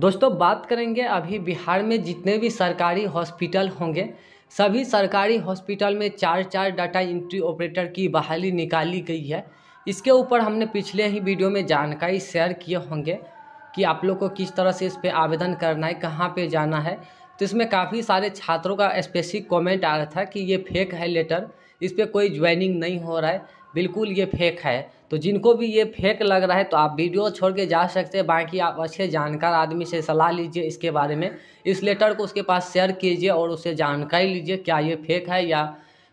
दोस्तों बात करेंगे अभी बिहार में जितने भी सरकारी हॉस्पिटल होंगे सभी सरकारी हॉस्पिटल में चार चार डाटा इंट्री ऑपरेटर की बहाली निकाली गई है इसके ऊपर हमने पिछले ही वीडियो में जानकारी शेयर किए होंगे कि आप लोग को किस तरह से इस पर आवेदन करना है कहाँ पे जाना है तो इसमें काफ़ी सारे छात्रों का स्पेसिफिक कमेंट आ रहा था कि ये फेक है लेटर इस पर कोई ज्वाइनिंग नहीं हो रहा है बिल्कुल ये फेक है तो जिनको भी ये फेक लग रहा है तो आप वीडियो छोड़ के जा सकते हैं बाकी आप अच्छे जानकार आदमी से सलाह लीजिए इसके बारे में इस लेटर को उसके पास शेयर कीजिए और उससे जानकारी लीजिए क्या ये फेक है या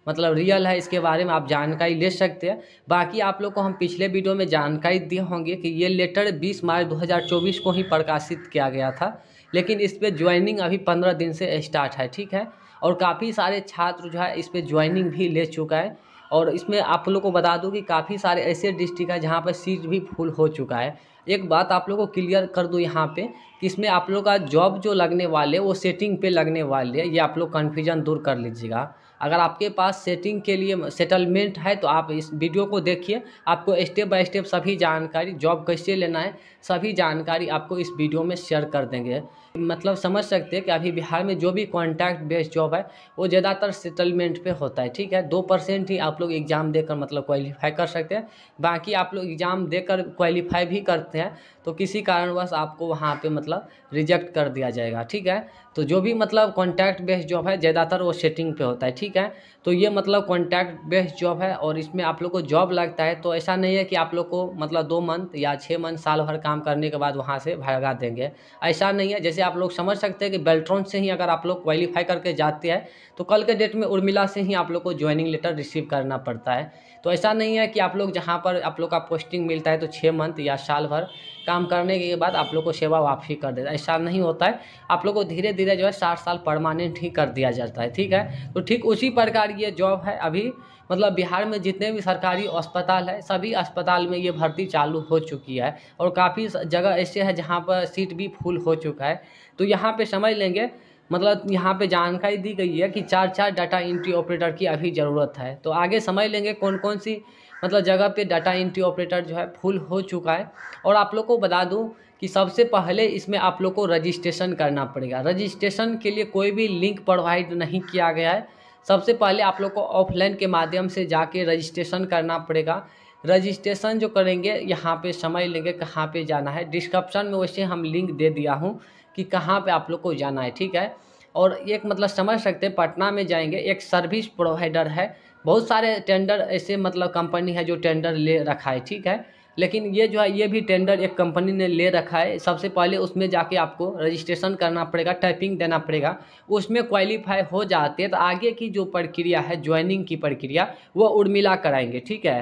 मतलब रियल है इसके बारे में आप जानकारी ले सकते हैं बाकी आप लोग को हम पिछले वीडियो में जानकारी दिए होंगे कि ये लेटर 20 मार्च 2024 को ही प्रकाशित किया गया था लेकिन इस पर ज्वाइनिंग अभी 15 दिन से स्टार्ट है ठीक है और काफ़ी सारे छात्र जो है इस पर ज्वाइनिंग भी ले चुका है और इसमें आप लोग को बता दूं कि काफ़ी सारे ऐसे डिस्ट्रिक्ट हैं जहाँ पर सीट भी फुल हो चुका है एक बात आप लोग को क्लियर कर दूँ यहाँ पे कि इसमें आप लोग का जॉब जो लगने वाले वो सेटिंग पे लगने वाले ये आप लोग कन्फ्यूजन दूर कर लीजिएगा अगर आपके पास सेटिंग के लिए सेटलमेंट है तो आप इस वीडियो को देखिए आपको स्टेप बाय स्टेप सभी जानकारी जॉब कैसे लेना है सभी जानकारी आपको इस वीडियो में शेयर कर देंगे मतलब समझ सकते हैं कि अभी बिहार में जो भी कॉन्टैक्ट बेस्ड जॉब है वो ज़्यादातर सेटलमेंट पे होता है ठीक है दो परसेंट ही आप लोग एग्ज़ाम देकर मतलब क्वालिफाई कर सकते हैं बाकी आप लोग एग्ज़ाम देकर क्वालिफाई भी करते हैं तो किसी कारणवश आपको वहाँ पर मतलब रिजेक्ट कर दिया जाएगा ठीक है तो जो भी मतलब कॉन्टैक्ट बेस्ड जॉब है ज़्यादातर वो सेटिंग पे होता है ठीक है तो ये मतलब कॉन्टैक्ट बेस्ड जॉब है और इसमें आप लोग को जॉब लगता है तो ऐसा नहीं है कि आप लोग को मतलब दो मंथ या छः मंथ साल भर काम करने के बाद वहाँ से भगा देंगे ऐसा नहीं है जैसे आप लोग समझ सकते हैं कि बेल्ट्रॉन से ही अगर आप लोग क्वालिफाई करके जाते हैं तो कल के डेट में उर्मिला से ही आप लोग को ज्वाइनिंग लेटर रिसीव करना पड़ता है तो ऐसा नहीं है कि आप लोग जहाँ पर आप लोग का पोस्टिंग मिलता है तो छः मंथ या साल भर काम करने के बाद आप लोग को सेवा वापसी कर देता है ऐसा नहीं होता है आप लोग को धीरे धीरे जो है साठ साल परमानेंट ही कर दिया जाता है ठीक है तो ठीक उसी प्रकार ये जॉब है अभी मतलब बिहार में जितने भी सरकारी अस्पताल है सभी अस्पताल में ये भर्ती चालू हो चुकी है और काफ़ी जगह ऐसे है जहाँ पर सीट भी फुल हो चुका है तो यहाँ पे समझ लेंगे मतलब यहाँ पे जानकारी दी गई है कि चार चार डाटा एंट्री ऑपरेटर की अभी ज़रूरत है तो आगे समझ लेंगे कौन कौन सी मतलब जगह पे डाटा एंट्री ऑपरेटर जो है फुल हो चुका है और आप लोग को बता दूँ कि सबसे पहले इसमें आप लोग को रजिस्ट्रेशन करना पड़ेगा रजिस्ट्रेशन के लिए कोई भी लिंक प्रोवाइड नहीं किया गया है सबसे पहले आप लोग को ऑफलाइन के माध्यम से जाके रजिस्ट्रेशन करना पड़ेगा रजिस्ट्रेशन जो करेंगे यहाँ पे समझ लेंगे कहाँ पे जाना है डिस्क्रिप्शन में वैसे हम लिंक दे दिया हूँ कि कहाँ पे आप लोग को जाना है ठीक है और एक मतलब समझ सकते हैं पटना में जाएंगे एक सर्विस प्रोवाइडर है बहुत सारे टेंडर ऐसे मतलब कंपनी है जो टेंडर ले रखा है ठीक है लेकिन ये जो है ये भी टेंडर एक कंपनी ने ले रखा है सबसे पहले उसमें जाके आपको रजिस्ट्रेशन करना पड़ेगा टाइपिंग देना पड़ेगा उसमें क्वालिफाई हो जाते हैं तो आगे की जो प्रक्रिया है ज्वाइनिंग की प्रक्रिया वो उर्मिला कराएंगे ठीक है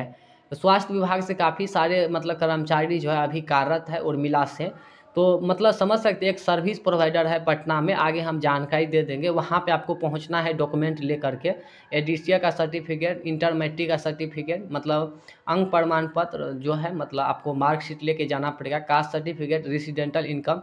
स्वास्थ्य विभाग से काफ़ी सारे मतलब कर्मचारी जो है अभी कार्यरत है उर्मिला से तो मतलब समझ सकते एक सर्विस प्रोवाइडर है पटना में आगे हम जानकारी दे देंगे वहाँ पे आपको पहुँचना है डॉक्यूमेंट ले करके ए का सर्टिफिकेट इंटर मैट्रिक का सर्टिफिकेट मतलब अंग प्रमाण पत्र जो है मतलब आपको मार्कशीट लेके जाना पड़ेगा कास्ट सर्टिफिकेट रेसिडेंटल इनकम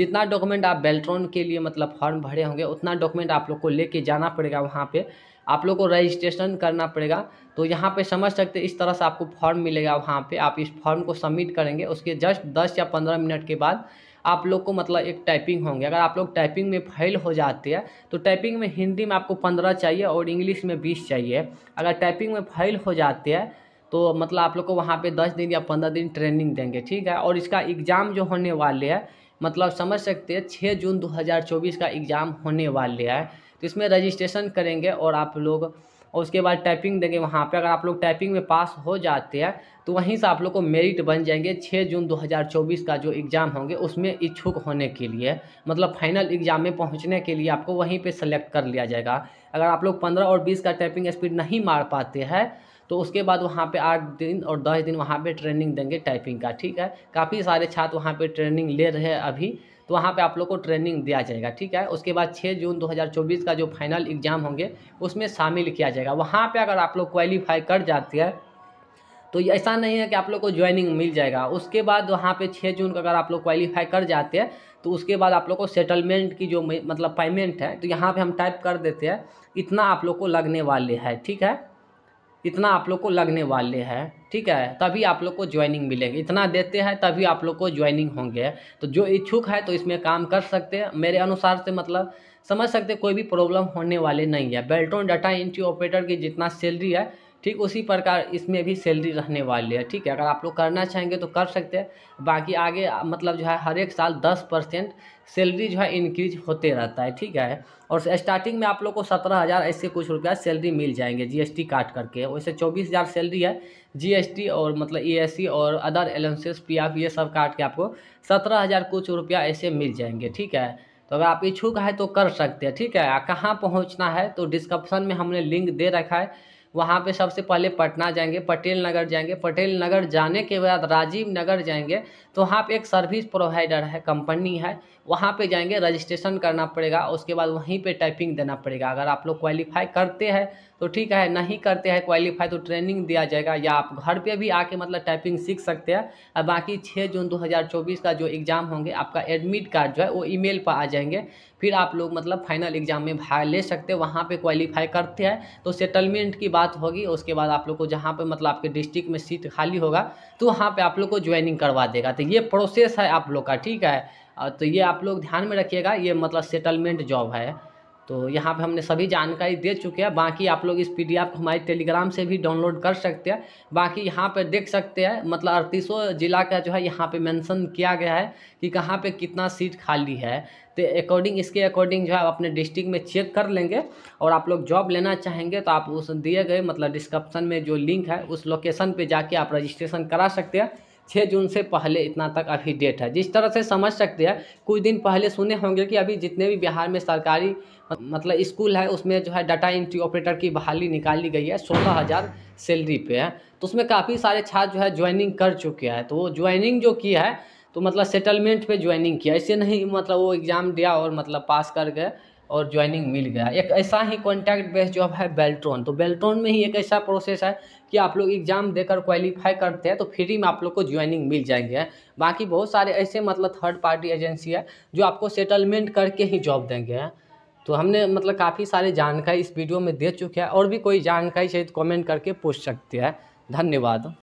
जितना डॉक्यूमेंट आप बेल्ट्रॉन के लिए मतलब फॉर्म भरे होंगे उतना डॉक्यूमेंट आप लोग को लेके जाना पड़ेगा वहाँ पर आप लोग को रजिस्ट्रेशन करना पड़ेगा तो यहाँ पे समझ सकते इस तरह से आपको फॉर्म मिलेगा वहाँ पे आप इस फॉर्म को सबमिट करेंगे उसके जस्ट दस या पंद्रह मिनट के बाद आप लोग को मतलब एक टाइपिंग होंगे अगर आप लोग टाइपिंग में फेल हो जाते हैं तो टाइपिंग में हिंदी में आपको पंद्रह चाहिए और इंग्लिश में बीस चाहिए अगर टाइपिंग में फेल हो जाते हैं तो मतलब आप लोग को वहाँ पे दस दिन या पंद्रह दिन ट्रेनिंग देंगे ठीक है और इसका एग्ज़ाम जो होने वाले है मतलब समझ सकते हैं छः जून 2024 का एग्ज़ाम होने वाले है तो इसमें रजिस्ट्रेशन करेंगे और आप लोग और उसके बाद टाइपिंग देंगे वहाँ पे अगर आप लोग टाइपिंग में पास हो जाते हैं तो वहीं से आप लोग को मेरिट बन जाएंगे 6 जून 2024 का जो एग्ज़ाम होंगे उसमें इच्छुक होने के लिए मतलब फाइनल एग्ज़ाम में पहुँचने के लिए आपको वहीं पे सेलेक्ट कर लिया जाएगा अगर आप लोग 15 और 20 का टाइपिंग स्पीड नहीं मार पाते हैं तो उसके बाद वहाँ पर आठ दिन और दस दिन वहाँ पर ट्रेनिंग देंगे टाइपिंग का ठीक है काफ़ी सारे छात्र वहाँ पर ट्रेनिंग ले रहे हैं अभी तो वहाँ पे आप लोग को ट्रेनिंग दिया जाएगा ठीक है उसके बाद 6 जून 2024 का जो फाइनल एग्ज़ाम होंगे उसमें शामिल किया जाएगा वहाँ पे अगर आप लोग क्वालिफाई कर जाती है तो ये ऐसा नहीं है कि आप लोग को ज्वाइनिंग मिल जाएगा उसके बाद वहाँ पे 6 जून का अगर आप लोग क्वालिफाई कर जाते हैं तो उसके बाद आप लोग को सेटलमेंट की जो मतलब पेमेंट है तो यहाँ पे हम टाइप कर देते हैं इतना आप लोग को लगने वाले है ठीक है इतना आप लोग को लगने वाले हैं ठीक है तभी आप लोग को ज्वाइनिंग मिलेगी इतना देते हैं तभी आप लोग को ज्वाइनिंग होंगे तो जो इच्छुक है तो इसमें काम कर सकते हैं मेरे अनुसार से मतलब समझ सकते कोई भी प्रॉब्लम होने वाले नहीं है बेल्टोन डाटा एंट्री ऑपरेटर की जितना सैलरी है ठीक उसी प्रकार इसमें भी सैलरी रहने वाली है ठीक है अगर आप लोग करना चाहेंगे तो कर सकते हैं बाकी आगे मतलब जो है हर एक साल दस परसेंट सैलरी जो है इंक्रीज होते रहता है ठीक है और स्टार्टिंग में आप लोग को सत्रह हज़ार ऐसे कुछ रुपया सैलरी मिल जाएंगे जीएसटी काट करके वैसे चौबीस हज़ार सैलरी है जीएसटी और मतलब ई और अदर एलेंसेस पीएफ ये सब काट के आपको सत्रह हज़ार कुछ रुपया ऐसे मिल जाएंगे ठीक है तो अगर आप इच्छुक है तो कर सकते हैं ठीक है कहाँ पहुँचना है तो डिस्क्रिप्सन में हमने लिंक दे रखा है वहाँ पे सबसे पहले पटना जाएंगे पटेल नगर जाएंगे पटेल नगर जाने के बाद राजीव नगर जाएंगे तो वहाँ पे एक सर्विस प्रोवाइडर है कंपनी है वहाँ पे जाएंगे रजिस्ट्रेशन करना पड़ेगा उसके बाद वहीं पे टाइपिंग देना पड़ेगा अगर आप लोग क्वालिफाई करते हैं तो ठीक है नहीं करते हैं क्वालिफाई तो ट्रेनिंग दिया जाएगा या आप घर पे भी आके मतलब टाइपिंग सीख सकते हैं और बाकी 6 जून 2024 का जो एग्ज़ाम होंगे आपका एडमिट कार्ड जो है वो ईमेल पर आ जाएंगे फिर आप लोग मतलब फाइनल एग्ज़ाम में भाग ले सकते हैं वहाँ पर क्वालिफाई करते हैं तो सेटलमेंट की बात होगी उसके बाद आप लोग को जहाँ पर मतलब आपके डिस्ट्रिक्ट में सीट खाली होगा तो वहाँ पर आप लोग को ज्वाइनिंग करवा देगा तो ये प्रोसेस है आप लोग का ठीक है तो ये आप लोग ध्यान में रखिएगा ये मतलब सेटलमेंट जॉब है तो यहाँ पे हमने सभी जानकारी दे चुके हैं बाकी आप लोग इस पी डी को हमारे टेलीग्राम से भी डाउनलोड कर सकते हैं बाकी यहाँ पे देख सकते हैं मतलब अड़तीसों जिला का जो है यहाँ पे मेंशन किया गया है कि कहाँ पे कितना सीट खाली है तो अकॉर्डिंग इसके अकॉर्डिंग जो है आप अपने डिस्ट्रिक्ट में चेक कर लेंगे और आप लोग जॉब लेना चाहेंगे तो आप उस दिए गए मतलब डिस्क्रिप्सन में जो लिंक है उस लोकेशन पर जाके आप रजिस्ट्रेशन करा सकते हैं छः जून से पहले इतना तक अभी डेट है जिस तरह से समझ सकते हैं कुछ दिन पहले सुने होंगे कि अभी जितने भी बिहार में सरकारी मतलब स्कूल है उसमें जो है डाटा एंट्री ऑपरेटर की बहाली निकाली गई है सोलह हज़ार सैलरी पे है तो उसमें काफ़ी सारे छात्र जो है ज्वाइनिंग कर चुके हैं तो वो ज्वाइनिंग जो किया है तो मतलब सेटलमेंट पे ज्वाइनिंग किया ऐसे नहीं मतलब वो एग्ज़ाम दिया और मतलब पास कर गए और ज्वाइनिंग मिल गया एक ऐसा ही कॉन्टैक्ट बेस्ड जॉब है बेल्ट्रॉन तो बेल्ट्रॉन में ही एक ऐसा प्रोसेस है कि आप लोग एग्जाम देकर क्वालिफाई करते हैं तो फ्री में आप लोग को ज्वाइनिंग मिल जाएंगे बाकी बहुत सारे ऐसे मतलब थर्ड पार्टी एजेंसी है जो आपको सेटलमेंट करके ही जॉब देंगे तो हमने मतलब काफ़ी सारे जानकारी इस वीडियो में दे चुके हैं और भी कोई जानकारी चाहिए तो कॉमेंट करके पूछ सकते हैं धन्यवाद